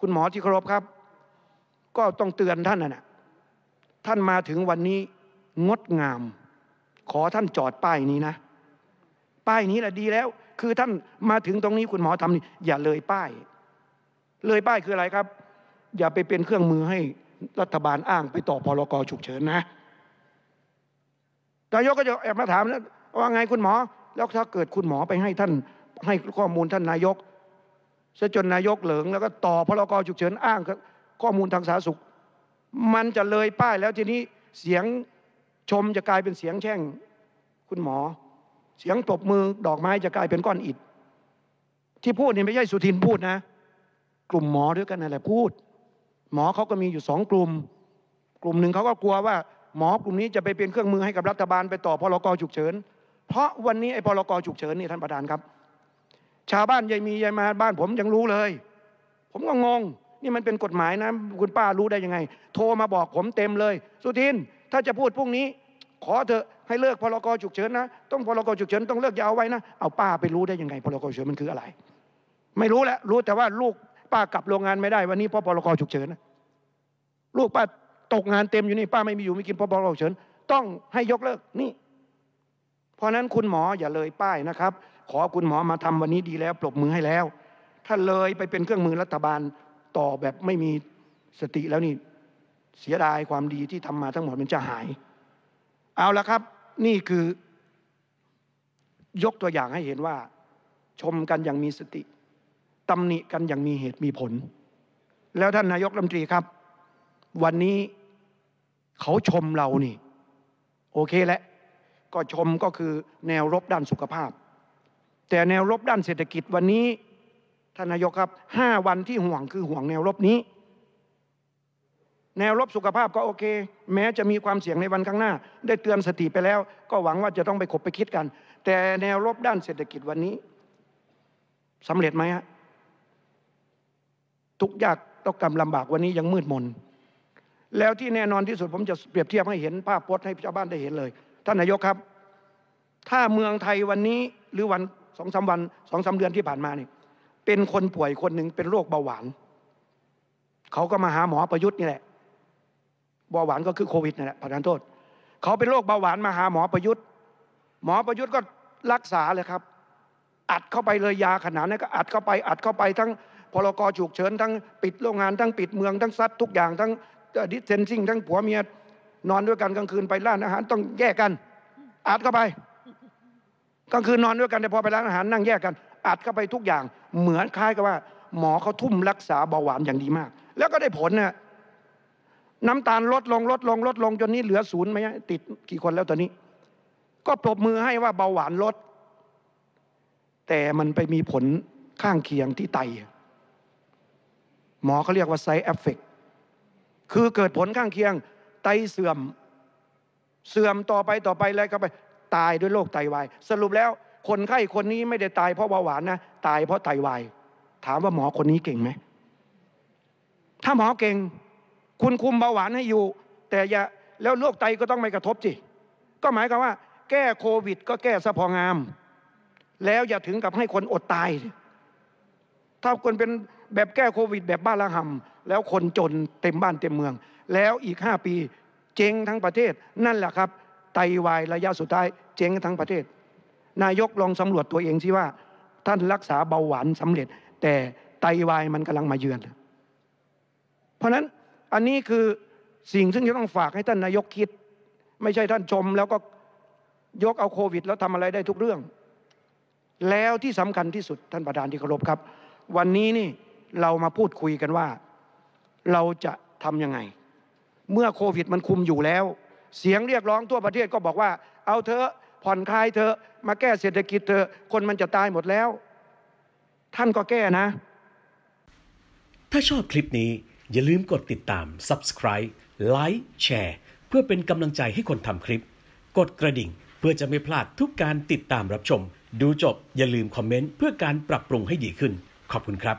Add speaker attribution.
Speaker 1: คุณหมอที่เคารพครับ ก็ต้องเตือนท่านนะท่านมาถึงวันนี้งดงาม ขอท่านจอดป้ายนี้นะ ป้ายนี้แหละดีแล้ว คือท่านมาถึงตรงนี้คุณหมอทำนี่อย่าเลยป้าย เลยป้ายคืออะไรครับ อย่าไปเป็นเครื่องมือให้รัฐบาลอ้าง ไปต่อพรกฉุกเฉินนะนายกก็จะแอบมาถามแล้วว่าไงคุณหมอแล้วถ้าเกิดคุณหมอไปให้ท่านให้ข้อมูลท่านนายกซะจนนายกเหลิงแล้วก็ต่อพรกฉุกเฉินอ้างข้อมูลทางสาธารณสุข มันจะเลยป้ายแล้วทีนี้เสียงชมจะกลายเป็นเสียงแช่งคุณหมอ เสียงปรบมือดอกไม้จะกลายเป็นก้อนอิฐ ที่พูดนี่ไม่ใช่สุทินพูดนะ กลุ่มหมอด้วยกันนั่นแหละพูด หมอเขาก็มีอยู่สองกลุ่ม กลุ่มหนึ่งเขาก็กลัวว่า หมอกลุ่มนี้จะไปเป็นเครื่องมือให้กับรัฐบาลไปต่อพรกฉุกเฉินเพราะวันนี้ไอ้พรกฉุกเฉินนี่ท่านประธานครับชาวบ้านยายมียายมาบ้านผมยังรู้เลย ผมก็งงนี่มันเป็นกฎหมายนะคุณป้ารู้ได้ยังไง โทรมาบอกผมเต็มเลย สุทินถ้าจะพูดพรุ่งนี้ ขอเถอะให้เลิกพรกฉุกเฉินนะต้องพรกฉุกเฉินต้องเลิกยาวไว้นะ เอาป้าไปรู้ได้ยังไงพรกฉุกเฉินมันคืออะไร ไม่รู้แหละ รู้แต่ว่าลูกป้ากลับโรงงานไม่ได้ วันนี้เพราะพรกฉุกเฉินนะลูกป้าตกงานเต็มอยู่นี่ป้าไม่มีอยู่ไม่กินเพราะพรกฉุกเฉินต้องให้ยกเลิกนี่ เพราะนั้นคุณหมออย่าเลยป้ายนะครับขอคุณหมอมาทำวันนี้ดีแล้วปรบมือให้แล้ว ถ้าเลยไปเป็นเครื่องมือรัฐบาลต่อแบบไม่มีสติแล้วนี่ เสียดายความดีที่ทำมาทั้งหมดมันจะหาย เอาละครับ นี่คือยกตัวอย่างให้เห็นว่า ชมกันอย่างมีสติตำหนิกันอย่างมีเหตุมีผล แล้วท่านนายกรัฐมนตรีครับ วันนี้เขาชมเรานี่โอเคแลละ ก็ชมก็คือแนวรบด้านสุขภาพแต่แนวลบด้านเศรษฐกิจวันนี้ท่านนายกครับห้าวันที่ห่วงคือห่วงแนวลบนี้ แนวลบสุขภาพก็โอเค แม้จะมีความเสี่ยงในวันข้างหน้า ได้เตือนสติไปแล้ว ก็หวังว่าจะต้องไปขบไปคิดกัน แต่แนวลบด้านเศรษฐกิจวันนี้สำเร็จไหมฮะทุกยากต้องกำลำบากวันนี้ยังมืดมนแล้วที่แน่นอนที่สุดผมจะเปรียบเทียบให้เห็นภาพพจน์ให้ชาวบ้านได้เห็นเลย ท่านนายกครับ ถ้าเมืองไทยวันนี้หรือวันสองสาวันสองสาเดือนที่ผ่านมานี่ เป็นคนป่วยคนหนึ่งเป็นโรคเบาหวานเขาก็มาหาหมอประยุทธ์นี่แหละเบาหวานก็คือโควิดนี่แหละประธานโทษเขาเป็นโรคเบาหวานมาหาหมอประยุทธ์ หมอประยุทธ์ก็รักษาเลยครับ อัดเข้าไปเลยยาขนาดนั้นก็อัดเข้าไปอัดเข้าไปทั้ง พลกรฉุกเฉินทั้งปิดโรงงานทั้งปิดเมืองทั้งซัดทุกอย่าง ทั้งดิสเทนซิ่งทั้งผัวเมียนอนด้วยกันกลางคืนไปร้านอาหารต้องแยกกันอัดเข้าไปกลางคืนนอนด้วยกันแต่พอไปร้านอาหารนั่งแยกกันอัดเข้าไปทุกอย่าง เหมือนคล้ายกับว่า หมอเขาทุ่มรักษาเบาหวานอย่างดีมาก แล้วก็ได้ผลนะน้ำตาลลดลงลดลงลด ลงจนนี้เหลือศูนย์ไหมติดกี่คนแล้วตอนนี้ ก็ปรบมือให้ว่าเบาหวานลดแต่มันไปมีผลข้างเคียงที่ไต หมอเขาเรียกว่าไซเอฟเฟกคือเกิดผลข้างเคียงไตเสื่อมเสื่อมต่อไปต่อไปอะไรก็ไปตายด้วยโรคไตวายสรุปแล้วคนไข้คนนี้ไม่ได้ตายเพราะเบาหวานนะ ตายเพราะไตวายถามว่าหมอคนนี้เก่งไหมถ้าหมอเก่ง คุณคุมเบาหวานให้อยู่ แต่อย่าแล้วโรคไตก็ต้องไม่กระทบสิก็หมายความว่า แก้โควิด ก็แก้สะพองาม แล้วอย่าถึงกับให้คนอดตาย ถ้าคนเป็นแบบแก้โควิด แบบบ้านละหำแล้วคนจนเต็มบ้านเต็มเมือง แล้วอีกห้าปี เจ๊งทั้งประเทศนั่นแหละครับไตวายระยะสุดท้ายเจ๊งทั้งประเทศ นายกลองสำรวจตัวเองสิว่า ท่านรักษาเบาหวานสำเร็จ แต่ไตวายมันกำลังมาเยือน เพราะนั้นอันนี้คือสิ่งซึ่งจะต้องฝากให้ท่านนายกคิด ไม่ใช่ท่านชมแล้วก็ยกเอาโควิด แล้วทำอะไรได้ทุกเรื่อง แล้วที่สำคัญที่สุดท่านประธานที่เคารพครับ วันนี้นี่เรามาพูดคุยกันว่า เราจะทำยังไง เมื่อโควิด มันคุมอยู่แล้วเสียงเรียกร้องทั่วประเทศก็บอกว่า เอาเถอะผ่อนคลายเถอะ มาแก้เศรษฐกิจเถอะคนมันจะตายหมดแล้ว ท่านก็แก้นะ ถ้าชอบคลิปนี้อย่าลืมกดติดตาม subscribe ไลค์แชร์เพื่อเป็นกำลังใจให้คนทำคลิป กดกระดิ่งเพื่อจะไม่พลาดทุกการติดตามรับชม ดูจบอย่าลืมคอมเมนต์เพื่อการปรับปรุงให้ดีขึ้น ขอบคุณครับ